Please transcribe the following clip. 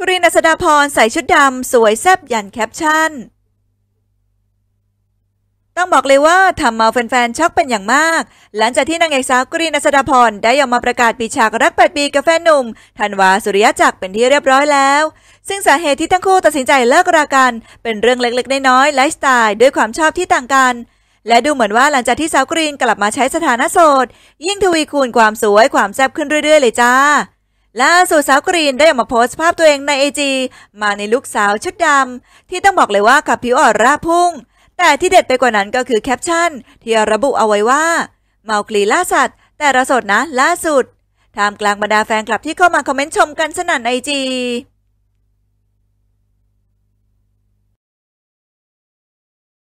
กรีนอัสดาพรใส่ชุดดำสวยแซบยันแคปชั่น ต้องบอกเลยว่าทำมาแฟนๆช็อกเป็นอย่างมาก หลังจากที่นางเอกสาวกรีนอัสดาพร ได้ออกมาประกาศปีฉากรัก 8 ปีกับแฟนหนุ่มธันวาสุริยจักรเป็นที่เรียบร้อยแล้ว ซึ่งสาเหตุที่ทั้งคู่ตัดสินใจเลิกรากัน เป็นเรื่องเล็กๆ น้อยๆ ไลฟ์สไตล์ด้วยความชอบที่ต่างกัน และดูเหมือนว่าหลังจากที่สาวกรีนกลับมาใช้สถานะโสด ยิ่งทวีคูณความสวยความแซ่บขึ้นเรื่อย ๆ เลยจ้าล่าสุดสาวกรีนได้ออกมาโพสต์ภาพตัวเองในไอจีมาในลุคสาวชุดดำที่ต้องบอกเลยว่าขับผิวอ่อนราพุ่ง แต่ที่เด็ดไปกว่านั้นก็คือแคปชั่น ที่ระบุเอาไว้ว่าเมากรีล่าสัตว์ แต่ระสดนะล่าสุดท่ามกลางบรรดาแฟนคลับที่เข้ามาคอมเมนต์ชมกันสนั่นไอจี